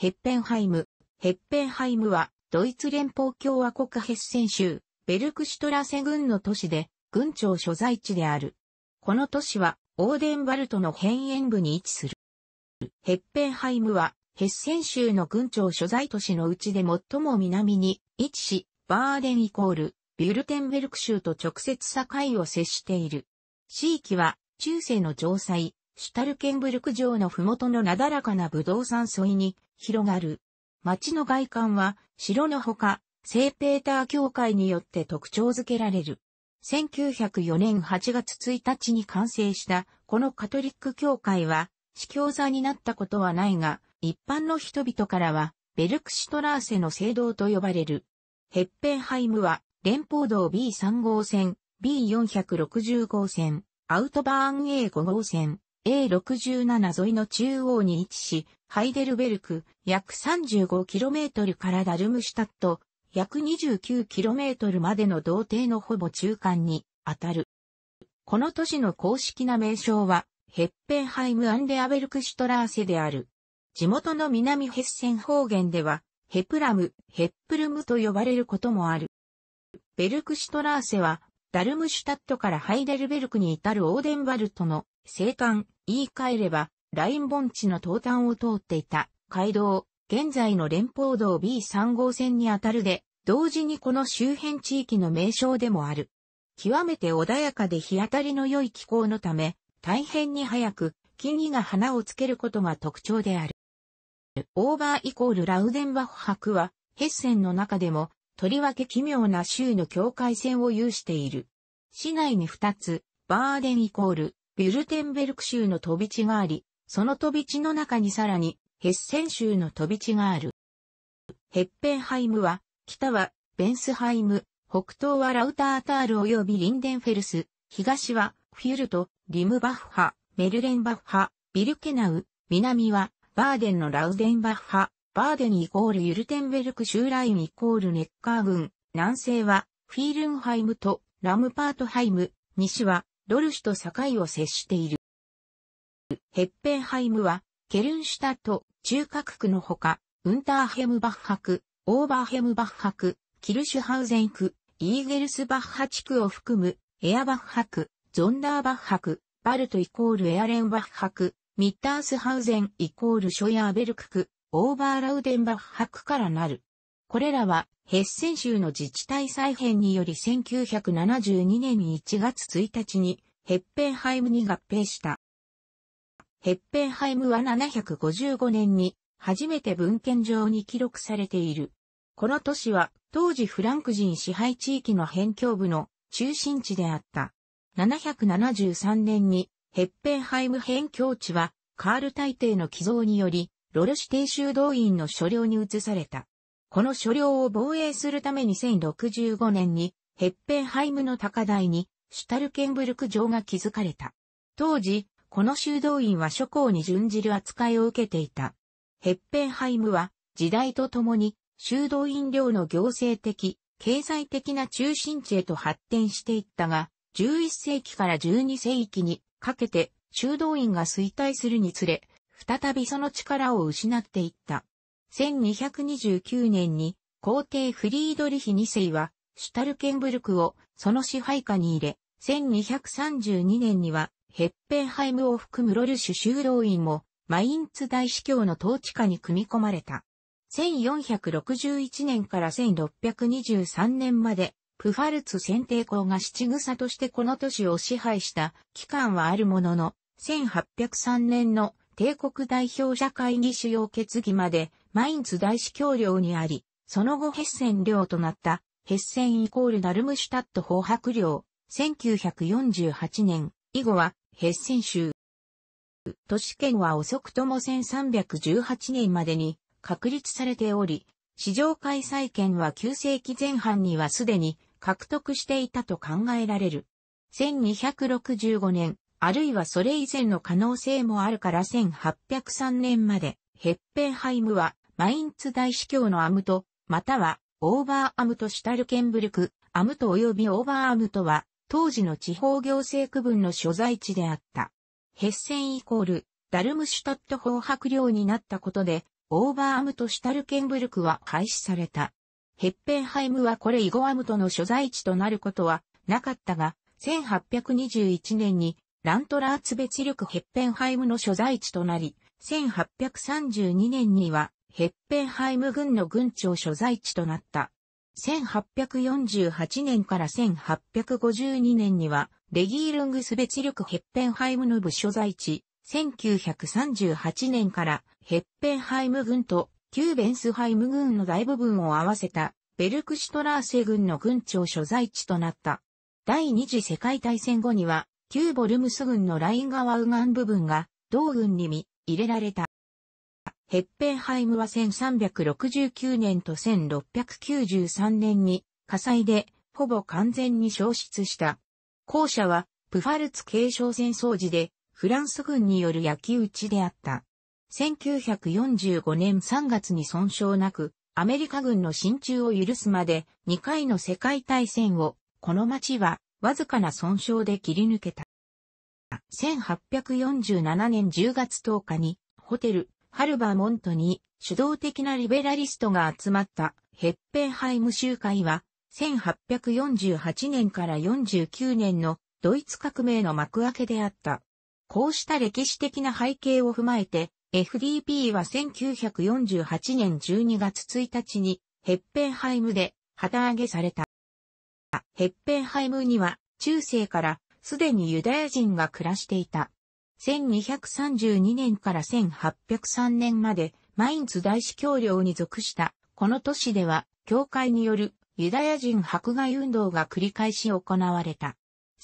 ヘッペンハイム。ヘッペンハイムは、ドイツ連邦共和国ヘッセン州、ベルクシュトラセ軍の都市で、軍庁所在地である。この都市は、オーデンバルトの辺縁部に位置する。ヘッペンハイムは、ヘッセン州の軍庁所在都市のうちで最も南に位置し、バーデンイコール、ビュルテンベルク州と直接境を接している。地域は、中世の城塞、シュタルケンブルク城の麓のなだらかな武道山沿いに広がる。町の外観は城のほか、聖ペーター教会によって特徴づけられる。1904年8月1日に完成したこのカトリック教会は、司教座になったことはないが、一般の人々からは、ベルクシュトラーセの聖堂と呼ばれる。ヘッペンハイムは、連邦道 B3 号線、B460 号線、アウトバーン A5 号線、A67 沿いの中央に位置し、ハイデルベルク約 35km からダルムシュタット約 29km までの道程のほぼ中間に当たる。この都市の公式な名称はヘッペンハイム・アンレアベルクシュトラーセである。地元の南ヘッセン方言ではヘプラム、ヘップルムと呼ばれることもある。ベルクシュトラーセはダルムシュタットからハイデルベルクに至るオーデンバルトの生端、言い換えれば、ライン盆地の東端を通っていた、街道、現在の連邦道 B3 号線にあたるで、同時にこの周辺地域の名称でもある。極めて穏やかで日当たりの良い気候のため、大変に早く、木々が花をつけることが特徴である。オーバーイコールラウデンバッハは、ヘッセンの中でも、とりわけ奇妙な州の境界線を有している。市内に2つ、バーデンイコール、ビュルテンベルク州の飛び地があり、その飛び地の中にさらに、ヘッセン州の飛び地がある。ヘッペンハイムは、北はベンスハイム、北東はラウタータール及びリンデンフェルス、東はフュルト、リムバッハ、メルレンバッハ、ビルケナウ、南はバーデンのラウデンバッハ、バーデンイコールユルテンベルク州ラインイコールネッカー郡、南西はフィールンハイムとラムパートハイム、西はドルシュと境を接している。ヘッペンハイムは、ケルンシュタット、中核区のほか、ウンターヘムバッハ区、オーバーヘムバッハ区、キルシュハウゼン区、イーゲルスバッハ地区を含む、エアバッハ区、ゾンダーバッハ区、バルトイコールエアレンバッハ区、ミッタースハウゼンイコールショヤーベルク区、オーバーラウデンバッハ区からなる。これらは、ヘッセン州の自治体再編により1972年1月1日に、ヘッペンハイムに合併した。ヘッペンハイムは755年に、初めて文献上に記録されている。この都市は、当時フランク人支配地域の辺境部の中心地であった。773年に、ヘッペンハイム辺境地は、カール大帝の寄贈により、ロルシティ州動員の所領に移された。この所領を防衛するために1065年にヘッペンハイムの高台にシュタルケンブルク城が築かれた。当時、この修道院は諸侯に準じる扱いを受けていた。ヘッペンハイムは時代とともに修道院領の行政的、経済的な中心地へと発展していったが、11世紀から12世紀にかけて修道院が衰退するにつれ、再びその力を失っていった。1229年に皇帝フリードリヒ2世はシュタルケンブルクをその支配下に入れ、1232年にはヘッペンハイムを含むロルシュ修道院もマインツ大司教の統治下に組み込まれた。1461年から1623年まで、プファルツ選定校が七草としてこの都市を支配した期間はあるものの、1803年の帝国代表者会議主要決議までマインツ大司教領にあり、その後ヘッセン領となった、ヘッセンイコールダルムシュタット法白領、1948年、以後はヘッセン州。都市圏は遅くとも1318年までに確立されており、市場開催権は9世紀前半にはすでに獲得していたと考えられる。1265年、あるいはそれ以前の可能性もあるから1803年まで、ヘッペンハイムは、マインツ大司教のアムト、または、オーバーアムトシュタルケンブルク、アムト及びオーバーアムトは、当時の地方行政区分の所在地であった。ヘッセンイコール、ダルムシュタット法白領になったことで、オーバーアムトシュタルケンブルクは廃止された。ヘッペンハイムはこれ以後アムトの所在地となることはなかったが、1821年にラントラーツ別力ヘッペンハイムの所在地となり、1832年にはヘッペンハイム軍の軍庁所在地となった。1848年から1852年には、レギールングス別チヘッペンハイムの部所在地、1938年からヘッペンハイム軍とキューベンスハイム軍の大部分を合わせたベルクシュトラーセ軍の軍庁所在地となった。第二次世界大戦後には、旧ボルムス軍のライン川右岸部分が同軍に見入れられた。ヘッペンハイムは1369年と1693年に火災でほぼ完全に消失した。校舎はプファルツ継承戦争時でフランス軍による焼き討ちであった。1945年3月に損傷なく、アメリカ軍の進駐を許すまで2回の世界大戦を、この町はわずかな損傷で切り抜けた。1847年10月10日に、ホテル、ハルバーモントに主導的なリベラリストが集まったヘッペンハイム集会は、1848年から49年のドイツ革命の幕開けであった。こうした歴史的な背景を踏まえて、FDP は1948年12月1日にヘッペンハイムで旗揚げされた。ヘッペンハイムには中世からすでにユダヤ人が暮らしていた。1232年から1803年まで、マインツ大司教領に属した、この都市では、教会によるユダヤ人迫害運動が繰り返し行われた。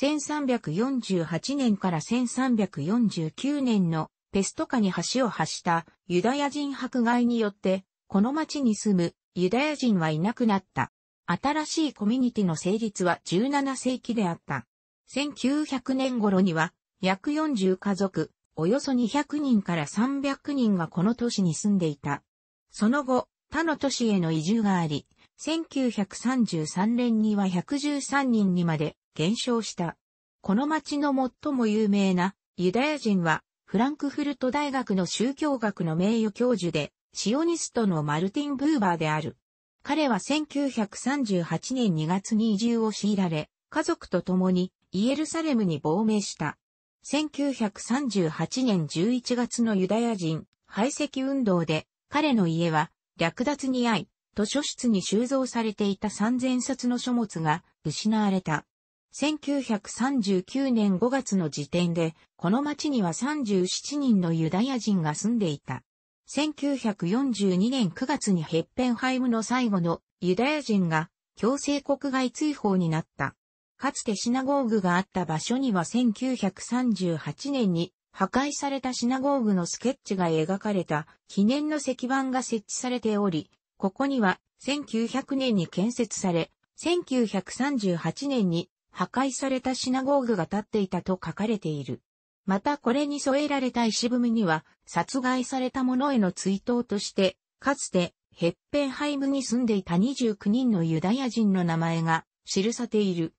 1348年から1349年のペスト下に橋を発したユダヤ人迫害によって、この町に住むユダヤ人はいなくなった。新しいコミュニティの成立は17世紀であった。1900年頃には、約40家族、およそ200人から300人がこの都市に住んでいた。その後、他の都市への移住があり、1933年には113人にまで減少した。この町の最も有名なユダヤ人は、フランクフルト大学の宗教学の名誉教授で、シオニストのマルティン・ブーバーである。彼は1938年2月に移住を強いられ、家族と共にイエルサレムに亡命した。1938年11月のユダヤ人排斥運動で彼の家は略奪に遭い、図書室に収蔵されていた3000冊の書物が失われた。1939年5月の時点で、この町には37人のユダヤ人が住んでいた。1942年9月にヘッペンハイムの最後のユダヤ人が強制国外追放になった。かつてシナゴーグがあった場所には1938年に破壊されたシナゴーグのスケッチが描かれた記念の石板が設置されており、ここには1900年に建設され、1938年に破壊されたシナゴーグが建っていたと書かれている。またこれに添えられた石踏みには、殺害された者への追悼として、かつてヘッペンハイムに住んでいた29人のユダヤ人の名前が記されている。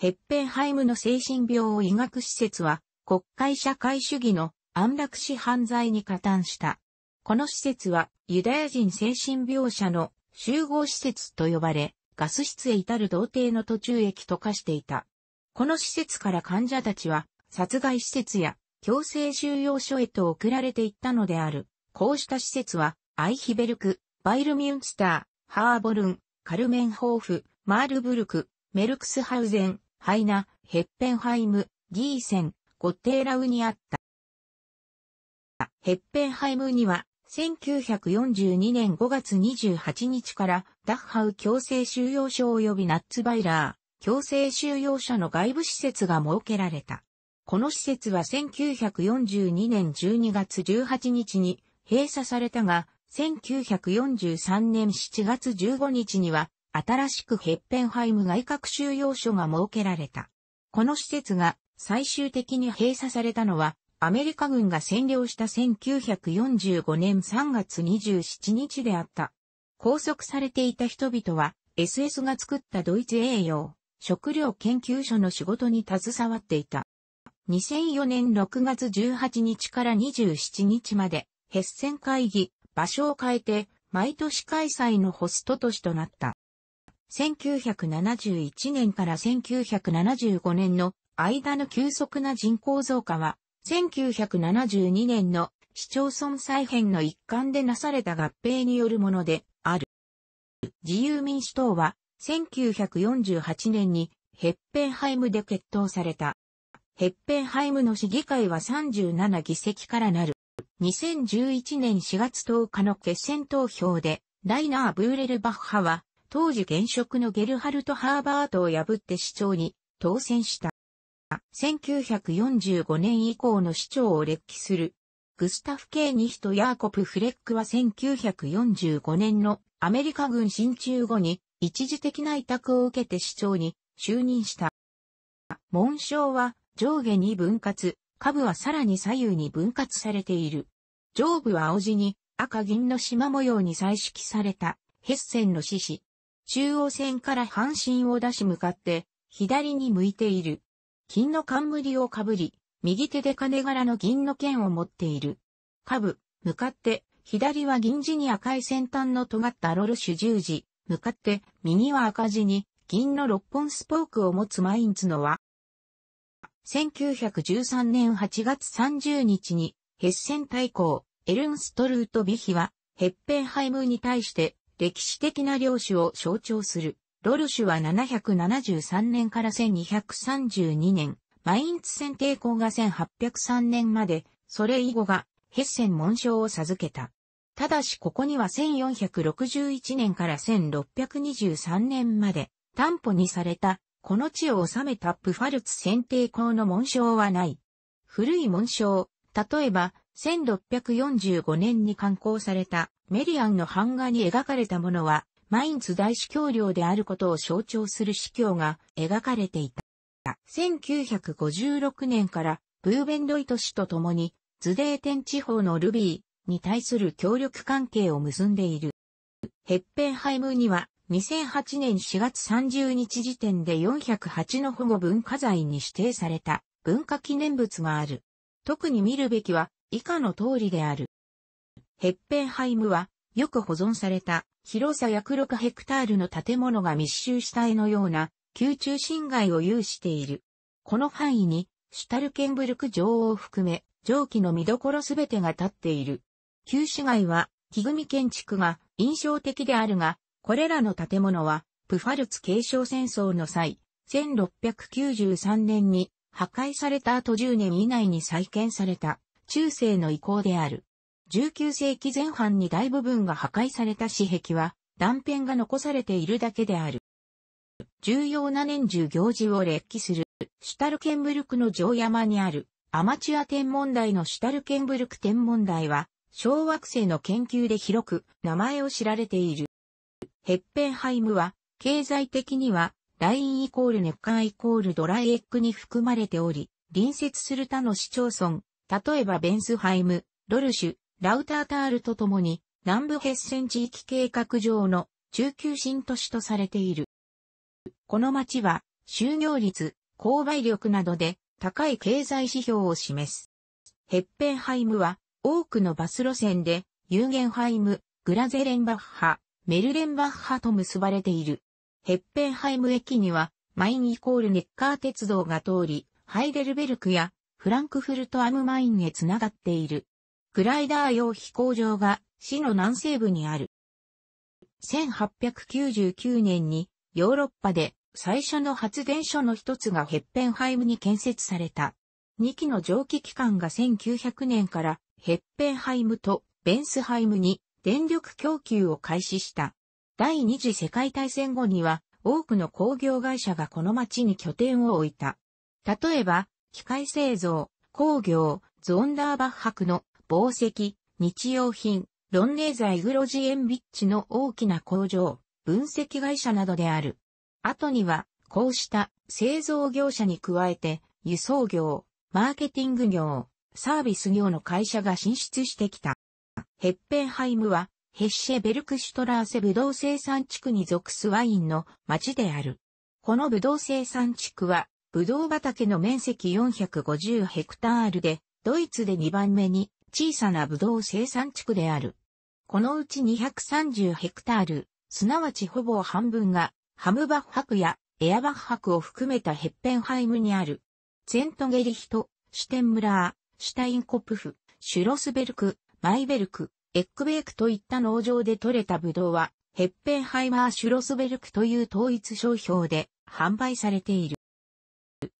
ヘッペンハイムの精神病を医学施設は、国会社会主義の安楽死犯罪に加担した。この施設は、ユダヤ人精神病者の集合施設と呼ばれ、ガス室へ至る童貞の途中駅と化していた。この施設から患者たちは、殺害施設や強制収容所へと送られていったのである。こうした施設は、アイヒベルク、バイルミュンスター、ハーボルン、カルメンホーフ、マールブルク、メルクスハウゼン、ハイナ、ヘッペンハイム、ギーセン、ゴッテーラウにあった。ヘッペンハイムには、1942年5月28日からダッハウ強制収容所及びナッツバイラー強制収容所の外部施設が設けられた。この施設は1942年12月18日に閉鎖されたが、1943年7月15日には新しくヘッペンハイム外郭収容所が設けられた。この施設が最終的に閉鎖されたのは、アメリカ軍が占領した1945年3月27日であった。拘束されていた人々は、SS が作ったドイツ栄養、食料研究所の仕事に携わっていた。2004年6月18日から27日まで、ヘッセン会議、場所を変えて、毎年開催のホスト都市となった。1971年から1975年の間の急速な人口増加は、1972年の市町村再編の一環でなされた合併によるものである。自由民主党は、1948年にヘッペンハイムで決闘された。ヘッペンハイムの市議会は37議席からなる。2011年4月10日の決選投票で、ライナー・ブーレルバッハは当時現職のゲルハルト・ハーバートを破って市長に当選した。1945年以降の市長を歴するグスタフ・ケーニヒとヤーコプ・フレックは1945年のアメリカ軍進駐後に一時的な委託を受けて市長に就任した。紋章は上下に分割、下部はさらに左右に分割されている。上部は青地に赤銀の縞模様に彩色されたヘッセンの獅子、中央線から半身を出し向かって、左に向いている。金の冠をかぶり、右手で金柄の銀の剣を持っている。下部、向かって、左は銀地に赤い先端の尖ったロルシュ十字、向かって、右は赤字に、銀の六本スポークを持つマインツのは、1913年8月30日に、ヘッセン対抗、エルンストルート・ビヒは、ヘッペンハイムに対して、歴史的な領主を象徴する。ロルシュは773年から1232年、マインツ戦抵抗が1803年まで、それ以後がヘッセン紋章を授けた。ただしここには1461年から1623年まで担保にされた、この地を治めたプファルツ選定校の紋章はない。古い紋章、例えば、1645年に刊行されたメリアンの版画に描かれたものは、マインツ大司教領であることを象徴する司教が描かれていた。1956年からブーベンドイト氏と共にズデーテン地方のルビーに対する協力関係を結んでいる。ヘッペンハイムには2008年4月30日時点で408の保護文化財に指定された文化記念物がある。特に見るべきは以下の通りである。ヘッペンハイムは、よく保存された、広さ約6ヘクタールの建物が密集した絵のような、宮中侵害を有している。この範囲に、シュタルケンブルク城を含め、上記の見どころすべてが立っている。旧市街は、木組建築が印象的であるが、これらの建物は、プファルツ継承戦争の際、1693年に破壊された後10年以内に再建された中世の遺構である。19世紀前半に大部分が破壊された私壁は断片が残されているだけである。重要な年中行事を列記するシュタルケンブルクの城山にあるアマチュア天文台のシュタルケンブルク天文台は小惑星の研究で広く名前を知られている。ヘッペンハイムは経済的にはラインイコールネッカーイコールドライエッグに含まれており、隣接する他の市町村、例えばベンスハイム、ドルシュ、ラウタータールとともに、南部ヘッセン地域計画上の中級新都市とされている。この町は、就業率、購買力などで高い経済指標を示す。ヘッペンハイムは、多くのバス路線で、ユーゲンハイム、グラゼレンバッハ、メルレンバッハと結ばれている。ヘッペンハイム駅には、マインイコールネッカー鉄道が通り、ハイデルベルクやフランクフルトアムマインへつながっている。グライダー用飛行場が市の南西部にある。1899年にヨーロッパで最初の発電所の一つがヘッペンハイムに建設された。2機の蒸気機関が1900年からヘッペンハイムとベンスハイムに電力供給を開始した。第二次世界大戦後には多くの工業会社がこの町に拠点を置いた。例えば、機械製造、工業、ゾンダーバッハクの宝石、日用品、ロンレーザイグロジエンビッチの大きな工場、分析会社などである。後には、こうした製造業者に加えて、輸送業、マーケティング業、サービス業の会社が進出してきた。ヘッペンハイムはヘッシェベルクシュトラーセブドウ生産地区に属すワインの町である。このブドウ生産地区は、ブドウ畑の面積450ヘクタールで、ドイツで2番目に小さなブドウ生産地区である。このうち230ヘクタール、すなわちほぼ半分が、ハムバッハクやエアバッハクを含めたヘッペンハイムにある。ゼントゲリヒト、シュテンムラー、シュタインコプフ、シュロスベルク、マイベルク、エックベークといった農場で採れたブドウは、ヘッペンハイマー・シュロスベルクという統一商標で販売されている。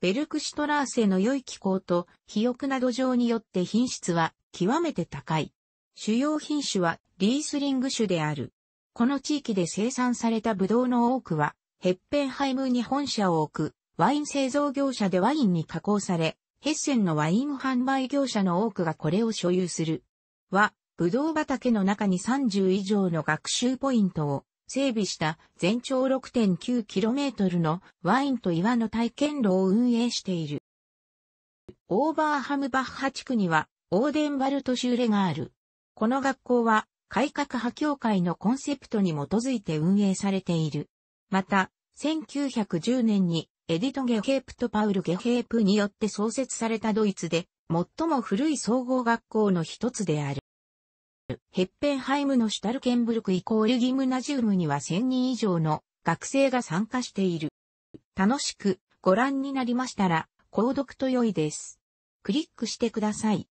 ベルクシュトラーセの良い気候と肥沃な土壌によって品質は極めて高い。主要品種はリースリング種である。この地域で生産されたブドウの多くは、ヘッペンハイムに本社を置くワイン製造業者でワインに加工され、ヘッセンのワイン販売業者の多くがこれを所有する。は、ブドウ畑の中に30以上の学習ポイントを整備した全長 6.9km のワインと岩の体験路を運営している。オーバーハムバッハ地区にはオーデンバルト州レがある。この学校は改革派協会のコンセプトに基づいて運営されている。また、1910年にエディト・ゲヘープとパウル・ゲヘープによって創設されたドイツで最も古い総合学校の一つである。ヘッペンハイムのシュタルケンブルクイコールギムナジウムには1000人以上の学生が参加している。楽しくご覧になりましたら、購読と良いです。クリックしてください。